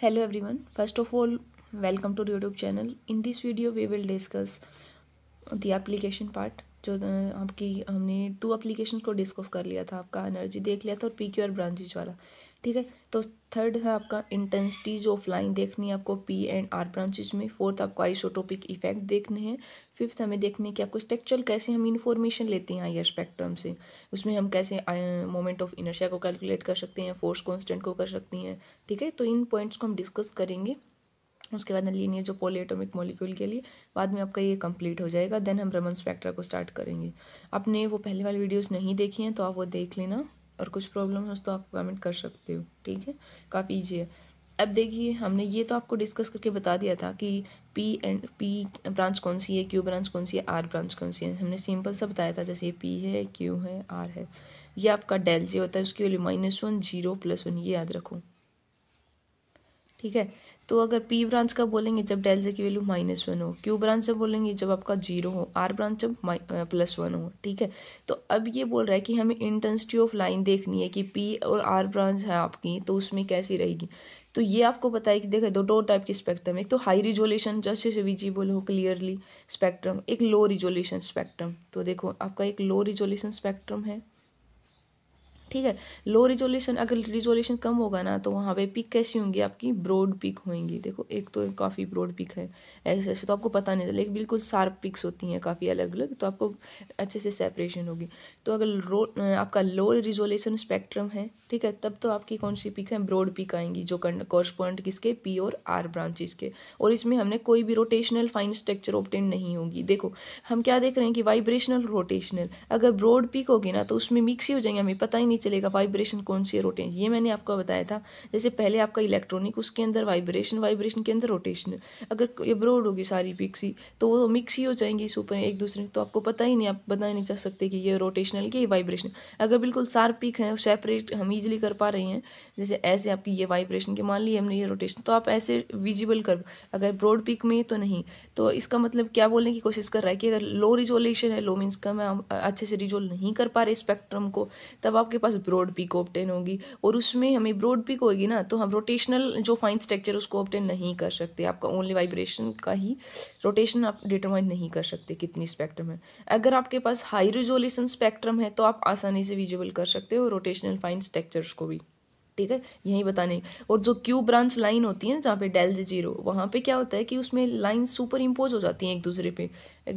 hello everyone first of all welcome to the youtube channel in this video we will discuss the application part जो आपकी हमने two application को discuss कर लिया था आपका एनर्जी देख लिया था और पी क्यू आर ब्रांचेज वाला ठीक है तो थर्ड है आपका इंटेंसिटीज ऑफ लाइन देखनी है आपको पी एंड आर ब्रांचेज में फोर्थ आपको आइसोटोपिक इफेक्ट देखने हैं फिफ्थ हमें देखने कि आपको स्ट्रक्चर कैसे हम इन्फॉर्मेशन लेते हैं आयर स्पेक्ट्रम से उसमें हम कैसे मोमेंट ऑफ इनर्शिया को कैलकुलेट कर सकते हैं फोर्स कॉन्स्टेंट को कर सकती हैं ठीक है तो इन पॉइंट्स को हम डिस्कस करेंगे उसके बाद लीनियर जो पोलीटोमिक मॉलिक्यूल के लिए बाद में आपका ये कंप्लीट हो जाएगा देन हम रमन स्पेक्ट्रा को स्टार्ट करेंगे आपने वो पहले वाले वीडियोस नहीं देखी हैं तो आप वो देख लेना और कुछ प्रॉब्लम है तो आप कमेंट कर सकते हो ठीक है काफ़ी ईजी है अब देखिए हमने ये तो आपको डिस्कस करके बता दिया था कि पी एंड पी ब्रांच कौन सी है क्यू ब्रांच कौन सी है आर ब्रांच कौन सी है हमने सिंपल सा बताया था जैसे पी है क्यू है आर है ये आपका डेल जे होता है उसकी value minus one zero plus one ये याद रखो ठीक है तो अगर पी ब्रांच का बोलेंगे जब डेल जे की वैल्यू माइनस वन हो क्यू ब्रांच जब बोलेंगे जब आपका जीरो हो आर ब्रांच जब प्लस वन हो ठीक है तो अब ये बोल रहा है कि हमें इंटेंसिटी ऑफ लाइन देखनी है कि पी और आर ब्रांच है आपकी तो उसमें कैसी रहेगी तो ये आपको पता है कि देखा दो दो टाइप की स्पेक्ट्रम एक तो हाई रिजोल्यूशन जैसे से विजिबल हो क्लियरली स्पेक्ट्रम एक लो रिजोल्यूशन स्पेक्ट्रम तो देखो आपका एक लो रिजोल्यूशन स्पेक्ट्रम है ठीक है लो रिजोल्यूशन अगर रिजोल्यूशन कम होगा ना तो वहाँ पे पिक कैसी होंगी आपकी ब्रॉड पिक होंगी देखो एक तो काफ़ी ब्रॉड पिक है ऐसे ऐसे तो आपको पता नहीं चला बिल्कुल शार्प पिक्स होती हैं काफ़ी अलग अलग तो आपको अच्छे से सेपरेशन होगी तो अगर रो आपका लो रिजोल्यूशन स्पेक्ट्रम है ठीक है तब तो आपकी कौन सी पिक है ब्रॉड पिक आएंगी जो कॉरस्पॉन्ड किसके पी और आर ब्रांचेज के और इसमें हमने कोई भी रोटेशनल फाइन स्ट्रक्चर ऑप्टेन नहीं होगी देखो हम क्या देख रहे हैं कि वाइब्रेशनल रोटेशनल अगर ब्रॉड पिक होगी ना तो उसमें मिक्स ही हो जाएंगे हमें पता ही नहीं चलेगा वाइब्रेशन कौन सी है रोटेशन ये मैंने आपको बताया था जैसे पहले आपका इलेक्ट्रॉनिक उसके अंदर वाइब्रेशन वाइब्रेशन के अंदर रोटेशन अगर ये ब्रोड होगी सारी पिक्सी तो वो मिक्स ही हो जाएंगी इस ऊपर एक दूसरे तो आपको पता ही नहीं आप बता नहीं चाह सकते कि ये रोटेशनल की वाइब्रेशन अगर बिल्कुल सार पिक है सेपरेट हम ईजिली कर पा रहे हैं जैसे ऐसे आपकी ये वाइब्रेशन के मान ली हमने ये रोटेशन तो आप ऐसे विजिबल कर अगर ब्रॉड पिक में तो नहीं तो इसका मतलब क्या बोलने की कोशिश कर रहा है कि अगर लो रिजोल्यूशन है लो मीन्स कम है अच्छे से रिजोल्व नहीं कर पा रहे स्पेक्ट्रम को तब आपके पास ब्रॉड पीक ऑप्टेन होगी और उसमें हमें ब्रॉड पीक होगी ना तो हम रोटेशनल जो फाइन स्ट्रक्चर उसको ऑप्टेन नहीं कर सकते आपका ओनली वाइब्रेशन का ही रोटेशन आप डिटरमाइन नहीं कर सकते कितनी स्पेक्ट्रम है अगर आपके पास हाई रिजोल्यूशन स्पेक्ट्रम है तो आप आसानी से विजुअल कर सकते हो रोटेशनल फाइन स्ट्रक्चर्स को भी ठीक है यही बताने और जो क्यू ब्रांच लाइन होती है ना जहाँ पे डेल जीरो वहाँ पे क्या होता है कि उसमें लाइन सुपर इम्पोज हो जाती है एक दूसरे पे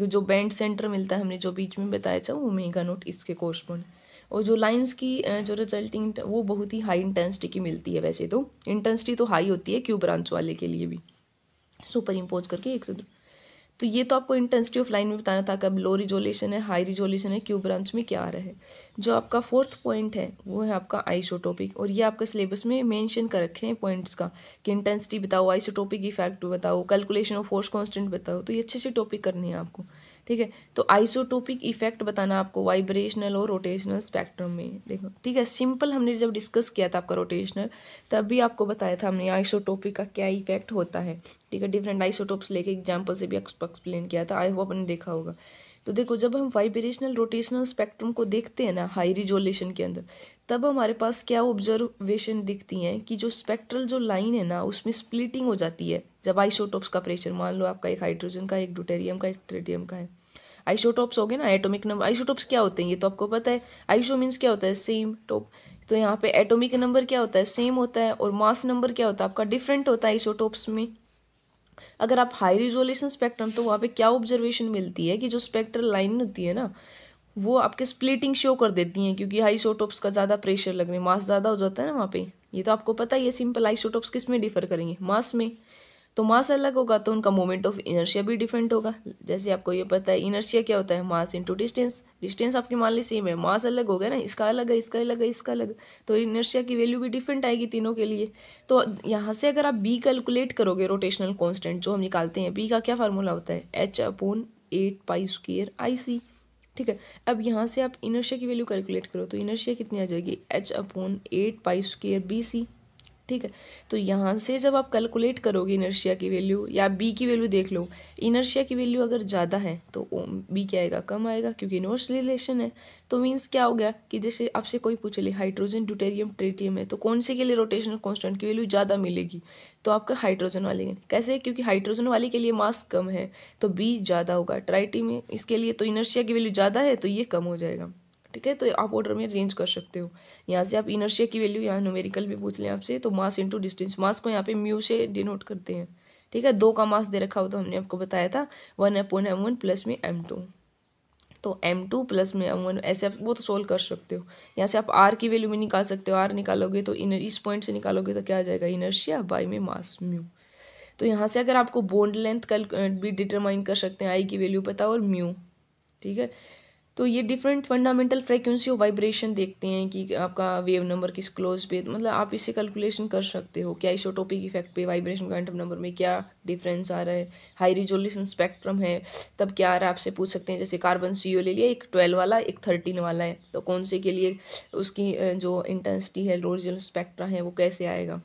जो बैंड सेंटर मिलता है हमने जो बीच में बताया था वो मेगा नोट इसके कोर्स में और जो लाइंस की जो रिजल्टिंग वो बहुत ही हाई इंटेंसिटी की मिलती है वैसे तो इंटेंसिटी तो हाई होती है क्यू ब्रांच वाले के लिए भी सुपर इम्पोज करके एक से दो तो ये तो आपको इंटेंसिटी ऑफ लाइन में बताना था कि अब लो रिजोल्यूशन है हाई रिजोल्यूशन है क्यू ब्रांच में क्या आ रहा है जो आपका फोर्थ पॉइंट है वो है आपका आइसोटोपिक और ये आपका सिलेबस में मेंशन कर रखे हैं पॉइंट्स का कि इंटेंसिटी बताओ आइसोटोपिक इफेक्ट बताओ कैलकुलेशन ऑफ फोर्स कॉन्स्टेंट बताओ तो ये अच्छे अच्छे टॉपिक करने हैं आपको ठीक है तो आइसोटोपिक इफेक्ट बताना आपको वाइब्रेशनल और रोटेशनल स्पेक्ट्रम में देखो ठीक है सिंपल हमने जब डिस्कस किया था आपका रोटेशनल तब भी आपको बताया था हमने आइसोटोपिक का क्या इफेक्ट होता है ठीक है डिफरेंट आइसोटोप्स लेके एग्जाम्पल से भी एक्सप्लेन किया था आई होप आपने देखा होगा तो देखो जब हम वाइब्रेशनल रोटेशनल स्पेक्ट्रम को देखते हैं ना हाई रिजोल्यूशन के अंदर तब हमारे पास क्या ऑब्जर्वेशन दिखती हैं कि जो स्पेक्ट्रल जो लाइन है ना उसमें स्प्लिटिंग हो जाती है जब आइसोटोप्स का प्रेशर मान लो आपका एक हाइड्रोजन का एक ड्यूटेरियम का एक ट्रेडियम का है आइसोटॉप्स हो गए ना एटॉमिक नंबर आइसोटॉप्स क्या होते हैं ये तो आपको पता है आइसो मीन्स क्या होता है सेम टॉप तो यहाँ पे एटॉमिक नंबर क्या होता है सेम होता है और मास नंबर क्या होता है आपका डिफरेंट होता है आइसोटॉप्स में अगर आप हाई रिजोल्यूशन स्पेक्ट्रम तो वहाँ पे क्या ऑब्जर्वेशन मिलती है कि जो स्पेक्ट्रल लाइन होती है ना वो आपके स्प्लिटिंग शो कर देती हैं क्योंकि आइसोटोप्स का ज़्यादा प्रेशर लगने मास ज़्यादा हो जाता है ना वहाँ पे ये तो आपको पता ही है सिंपल आइसोटोप्स किस में डिफर करेंगे मास में तो मास अलग होगा तो उनका मोमेंट ऑफ इनर्शिया भी डिफरेंट होगा जैसे आपको ये पता है इनर्शिया क्या होता है मास इंटू डिस्टेंस डिस्टेंस आपकी मान ली सेम है मास अलग हो गया ना इसका अलग है इसका अलग है इसका अलग तो इनर्शिया की वैल्यू भी डिफरेंट आएगी तीनों के लिए तो यहाँ से अगर आप बी कैलकुलेट करोगे रोटेशनल कॉन्स्टेंट जो हम निकालते हैं बी का क्या फार्मूला होता है h upon eight pi square I c ठीक है अब यहाँ से आप इनर्शिया की वैल्यू कैलकुलेट करो तो इनर्शिया कितनी आ जाएगी h upon eight pi square B c ठीक है तो यहाँ से जब आप कैलकुलेट करोगे इनर्शिया की वैल्यू या बी की वैल्यू देख लो इनर्शिया की वैल्यू अगर ज़्यादा है तो बी क्या आएगा कम आएगा क्योंकि इनवर्स रिलेशन है तो मीन्स क्या हो गया कि जैसे आपसे कोई पूछ ले हाइड्रोजन ड्यूटेरियम ट्रेटियम है तो कौन से के लिए रोटेशनल कॉन्स्टेंट की वैल्यू ज़्यादा मिलेगी तो आपका हाइड्रोजन वाले के कैसे क्योंकि हाइड्रोजन वाले के लिए मास कम है तो बी ज़्यादा होगा ट्राइटी में इसके लिए तो इनर्शिया की वैल्यू ज़्यादा है तो ये कम हो जाएगा ठीक है तो आप ऑर्डर में रेंज कर सकते हो यहाँ से आप इनर्शिया की वैल्यू यहाँ न्यूमेरिकल भी पूछ लें आपसे तो मास इंटू डिस्टेंस मास को यहाँ पे म्यू से डिनोट करते हैं ठीक है दो का मास दे रखा हो तो हमने आपको बताया था one upon m one plus में एम टू तो एम टू प्लस में एम वन ऐसे आप वो तो सोल्व कर सकते हो यहाँ से आप आर की वैल्यू में निकाल सकते हो आर निकालोगे तो इनर इस पॉइंट से निकालोगे तो क्या आ जाएगा इनर्शिया बाई में मास म्यू तो यहाँ से अगर आपको बोन्ड लेंथ कल भी डिटरमाइन कर सकते हैं आई की वैल्यू पता और म्यू ठीक है तो ये different fundamental frequency of vibration देखते हैं कि आपका वेव नंबर किस क्लोज पे मतलब आप इसे कैलकुलेशन कर सकते हो क्या इसोटोपिक इफेक्ट पे वाइब्रेशन क्वांटम नंबर में क्या डिफरेंस आ रहा है हाई रिजोल्यूशन स्पेक्ट्रम है तब क्या आ रहा है आपसे पूछ सकते हैं जैसे कार्बन सी ले लिया एक ट्वेल्व वाला एक थर्टीन वाला है तो कौन से के लिए उसकी जो इंटेंसिटी है लो लोरिजल स्पेक्ट्रा है वो कैसे आएगा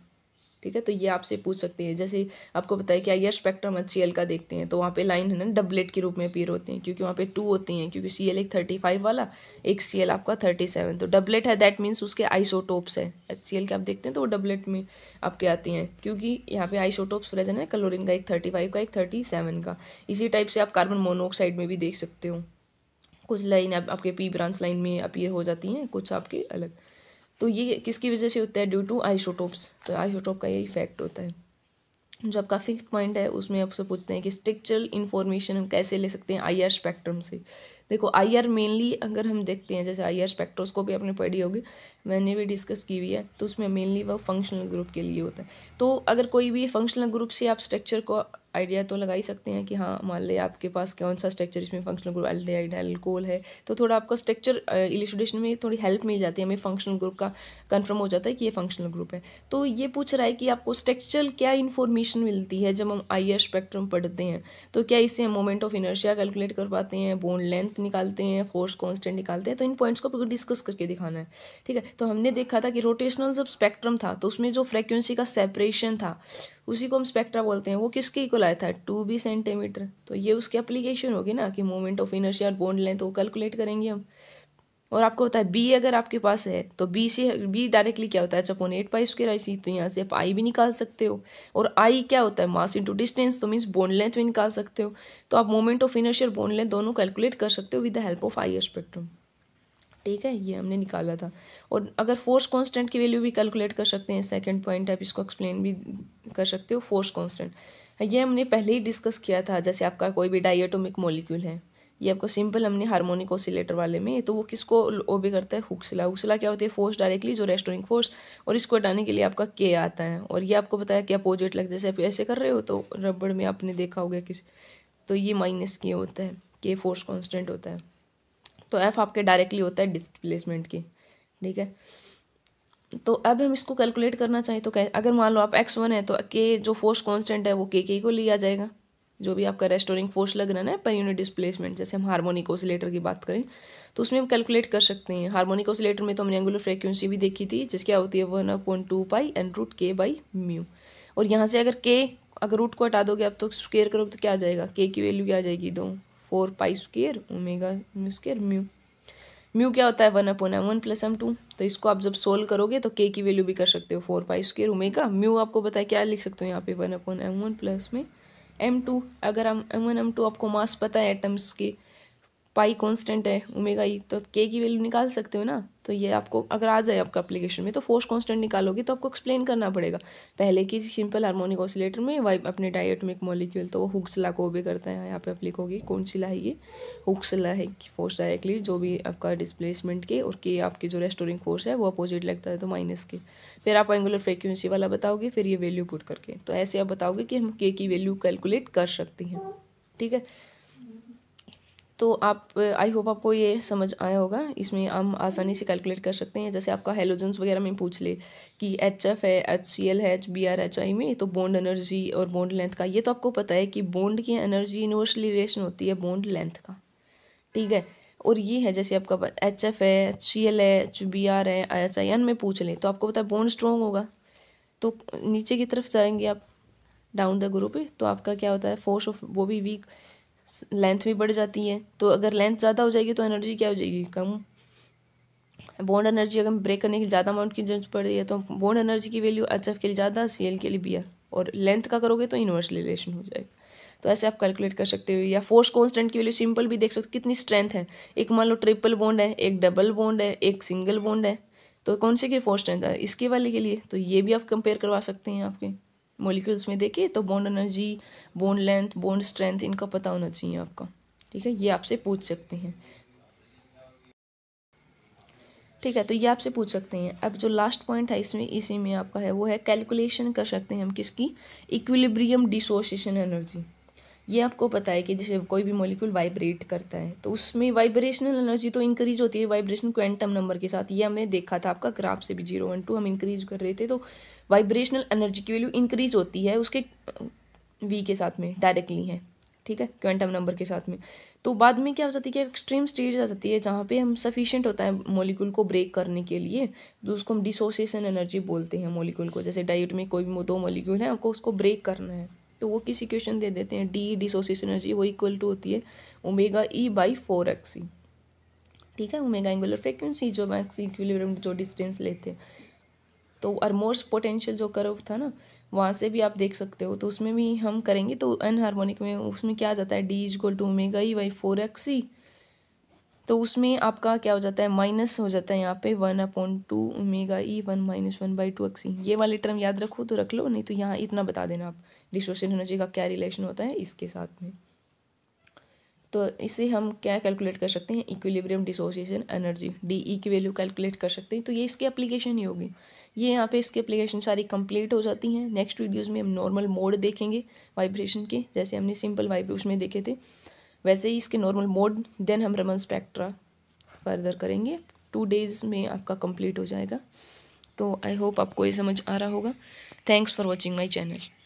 ठीक है तो ये आपसे पूछ सकते हैं जैसे आपको पता है कि आइयर स्पेक्ट्रम एच का देखते हैं तो वहाँ पे लाइन है ना डबलेट के रूप में अपेयर होते हैं क्योंकि वहाँ पे टू होते हैं क्योंकि सी एल एक थर्टी फाइव वाला एक सी एल आपका थर्टी सेवन तो डबलेट है दैट मीन्स उसके आइसोटोप्स है एच सी एल के आप देखते हैं तो वो डबलेट में आपके आते हैं क्योंकि यहाँ पे आइसोटोप्स प्रेजेंट है कलोरिन का एक थर्टी फाइव का एक थर्टी सेवन का इसी टाइप से आप कार्बन मोनोऑक्साइड में भी देख सकते हो कुछ लाइन आप, आपके पी ब्रांच लाइन में अपीयर हो जाती हैं कुछ आपके अलग तो ये किसकी वजह से होता है ड्यू टू आइसोटोप्स तो आइसोटोप का ये इफेक्ट होता है जो आपका फिफ्थ पॉइंट है उसमें आपसे पूछते हैं कि स्ट्रक्चरल इन्फॉर्मेशन हम कैसे ले सकते हैं आई आर स्पेक्ट्रम से देखो आई आर मेनली अगर हम देखते हैं जैसे आई आर स्पेक्ट्रोस्कोपी आपने पढ़ी होगी मैंने भी डिस्कस की हुई है तो उसमें मेनली वह फंक्शनल ग्रुप के लिए होता है तो अगर कोई भी फंक्शनल ग्रुप से आप स्ट्रक्चर को आइडिया तो लगा ही सकते हैं कि हाँ मान लें आपके पास कौन सा स्ट्रक्चर इसमें फंक्शनल ग्रुप एल एल्कोहल है तो थोड़ा आपका स्ट्रक्चर इलिस्ट्रेशन में थोड़ी हेल्प मिल जाती है हमें फंक्शनल ग्रुप का कंफर्म हो जाता है कि ये फंक्शनल ग्रुप है तो ये पूछ रहा है कि आपको स्ट्रक्चर क्या इन्फॉर्मेशन मिलती है जब हम आई स्पेक्ट्रम पढ़ते हैं तो क्या इससे मोमेंट ऑफ इनर्शिया कैलकुलेट कर पाते हैं बोन लेंथ निकालते हैं फोर्स कॉन्स्टेंट निकालते हैं तो इन पॉइंट्स को आपको डिस्कस करके दिखाना है ठीक है तो हमने देखा था कि रोटेशनल जब स्पेक्ट्रम था तो उसमें जो फ्रिक्वेंसी का सेपरेशन था उसी को हम स्पेक्ट्रा बोलते हैं वो किसके इक्वल आया था टू बी सेंटीमीटर तो ये उसकी एप्लीकेशन होगी ना कि मोमेंट ऑफ इनर्शिया और बोन लेंथ वो कैलकुलेट करेंगे हम और आपको होता है बी अगर आपके पास है तो बी से बी डायरेक्टली क्या होता है चपोन एट पाई स्क्र सी तो यहाँ से आप आई भी निकाल सकते हो और आई क्या होता है मास इंटू डिस्टेंस तो मीन्स बोन लेंथ भी निकाल सकते हो तो आप moment of inertia bond length दोनों कैलकुलेट कर सकते हो with the help of I spectrum ठीक है ये हमने निकाला था और अगर फोर्स कॉन्स्टेंट की वैल्यू भी कैलकुलेट कर सकते हैं सेकेंड पॉइंट आप इसको एक्सप्लेन भी कर सकते हो फोर्स कॉन्स्टेंट ये हमने पहले ही डिस्कस किया था जैसे आपका कोई भी डाइटोमिक मॉलिक्यूल है ये आपको सिंपल हमने हार्मोनिक ओसिलेटर वाले में तो वो किसको ओबे करता है हुक्सला हुक्सला क्या होती है फोर्स डायरेक्टली जो रेस्टोरिंग फोर्स और इसको हटाने के लिए आपका के आता है और ये आपको बताया कि अपोजिट लग जैसे आप ऐसे कर रहे हो तो रबड़ में आपने देखा होगा किस तो ये माइनस के होता है के फोर्स कॉन्स्टेंट होता है तो एफ आपके डायरेक्टली होता है डिस्प्लेसमेंट के ठीक है तो अब हम इसको कैलकुलेट करना चाहें तो अगर मान लो आप एक्स वन है तो के जो फोर्स कॉन्स्टेंट है वो के के को लिया जाएगा जो भी आपका रेस्टोरिंग फोर्स लग रहा है पर यूनिट डिस्प्लेसमेंट जैसे हम हार्मोनिक ओसिलेटर की बात करें तो उसमें हम कैलकुलेट कर सकते हैं हार्मोनिक ओसिलेटर में तो हमने एंगुलर फ्रीक्वेंसी भी देखी थी जिसकी होती है one point two pi n root के बाई म्यू और यहाँ से अगर के अगर रूट को हटा दोगे आप तो स्क्वेयर करोगे तो क्या आ जाएगा के की वैल्यू क्या आ जाएगी दो four pi square omega square mu mu क्या होता है one upon m one plus m two तो इसको आप जब सोल्व करोगे तो के की वैल्यू भी कर सकते हो four pi square omega mu आपको बताया क्या लिख सकते हो यहाँ पे one upon m one plus में एम टू अगर हम एम वन एम टू आपको मास पता है एटम्स के पाई कांस्टेंट है ओमेगा ई e, तो आप के की वैल्यू निकाल सकते हो ना तो ये आपको अगर आ जाए आपका एप्लीकेशन में तो फोर्स कांस्टेंट निकालोगे तो आपको एक्सप्लेन करना पड़ेगा पहले की सिंपल हार्मोनिक ऑसिलेटर में वाई अपने डायटमिक मॉलिक्यूल तो वो हुक्सला को ओबे करता है यहाँ पे अप्लिक होगी कौन सी ला है ये हुक्सला है कि फोर्स डायरेक्टली जो भी आपका डिस्प्लेसमेंट के और के आपकी जो रेस्टोरिंग फोर्स है वो अपोजिट लगता है तो माइनस के फिर आप एंगुलर फ्रिक्वेंसी वाला बताओगे फिर ये वैल्यू पुट करके तो ऐसे आप बताओगे कि हम के की वैल्यू कैलकुलेट कर सकते हैं ठीक है तो आप आई होप आपको ये समझ आया होगा इसमें हम आसानी से कैलकुलेट कर सकते हैं जैसे आपका हेलोजेंस वगैरह में पूछ ले कि एच एफ है एच सी एल है H B R H I में तो बोंड एनर्जी और बोंड लेंथ का ये तो आपको पता है कि बोंड की एनर्जी यूनिवर्सली रिलेशन होती है बोंड लेंथ का ठीक है और ये है जैसे आपका एच एफ है एच सी एल है एच बी आर है एच आई एन में पूछ लें तो आपको पता है बोंड स्ट्रॉन्ग होगा तो नीचे की तरफ जाएंगे आप डाउन द ग्रुप तो आपका क्या होता है फोर्स ऑफ वो भी वीक लेंथ भी बढ़ जाती है तो अगर लेंथ ज़्यादा हो जाएगी तो एनर्जी क्या हो जाएगी कम बॉन्ड एनर्जी अगर ब्रेक करने के लिए ज़्यादा अमाउंट की जरूरत पड़ रही है तो बॉन्ड एनर्जी की वैल्यू एच के लिए ज़्यादा सी के लिए बी और लेंथ का करोगे तो इनवर्स रिलेशन हो जाएगा तो ऐसे आप कैलकुलेट कर सकते हो या फोर्स कॉन्स्टेंट की वैल्यू सिंपल भी देख सकते हो कितनी स्ट्रेंथ है एक मान लो ट्रिपल बॉन्ड है एक डबल बॉन्ड है एक सिंगल बॉन्ड है तो कौन से की फोर्स स्ट्रेंथ है इसके वाले के लिए तो ये भी आप कंपेयर करवा सकते हैं आपके मोलिक्यूल्स में देखे तो bond energy bond length bond strength इनका पता होना चाहिए आपका ठीक है ये आपसे पूछ सकते हैं ठीक है तो ये आपसे पूछ सकते हैं अब जो लास्ट पॉइंट है इसमें इसी में आपका है वो है कैलकुलेशन कर सकते हैं हम किसकी इक्विलिब्रियम डिसोसिएशन एनर्जी ये आपको पता है कि जैसे कोई भी मॉलिक्यूल वाइब्रेट करता है तो उसमें वाइब्रेशनल एनर्जी तो इंक्रीज होती है वाइब्रेशन क्वांटम नंबर के साथ ये हमने देखा था आपका ग्राफ से भी जीरो वन टू हम इंक्रीज कर रहे थे तो वाइब्रेशनल एनर्जी की वैल्यू इंक्रीज होती है उसके वी uh, के साथ में डायरेक्टली है ठीक है क्वांटम नंबर के साथ में तो बाद में क्या हो जाती है कि एक्सट्रीम स्टेज आ जाती है जहाँ पे हम सफिशियंट होता है मॉलिक्यूल को ब्रेक करने के लिए तो उसको हम डिसोसिएशन एनर्जी बोलते हैं मॉलिक्यूल को जैसे डाइट में कोई भी दो मॉलिक्यूल है आपको उसको ब्रेक करना है तो वो किसी क्वेश्चन दे देते हैं डी डिसोसिएशन एनर्जी वो इक्वल टू होती है omega e by four x e ठीक है ओमेगा एंगुलर फ्रिक्वेंसी जो मैक्स इक्विलिब्रियम जो डिस्टेंस लेते हैं तो अरमोर्स पोटेंशियल जो कर्व था ना वहाँ से भी आप देख सकते हो तो उसमें भी हम करेंगे तो अनहारमोनिक में उसमें क्या आ जाता है D is equal to omega e by four x e तो उसमें आपका क्या हो जाता है माइनस हो जाता है यहाँ पे one upon two omega e one minus one by two x e ये वाले टर्म याद रखो तो रख लो नहीं तो यहाँ इतना बता देना आप डिस्ट्रोशन एनर्जी का क्या रिलेशन होता है इसके साथ में तो इसे हम क्या कैलकुलेट कर सकते हैं equilibrium dissociation energy D e की वैल्यू कैलकुलेट कर सकते हैं तो ये इसकी एप्लीकेशन ही होगी ये यहाँ पे इसकी एप्लीकेशन सारी कंप्लीट हो जाती हैं नेक्स्ट वीडियोज़ में हम नॉर्मल मोड देखेंगे वाइब्रेशन के जैसे हमने सिंपल वाइब्रेशन में देखे थे वैसे ही इसके नॉर्मल मोड देन हम रमन स्पेक्ट्रा फर्दर करेंगे टू डेज में आपका कंप्लीट हो जाएगा तो आई होप आपको ये समझ आ रहा होगा thanks for watching my channel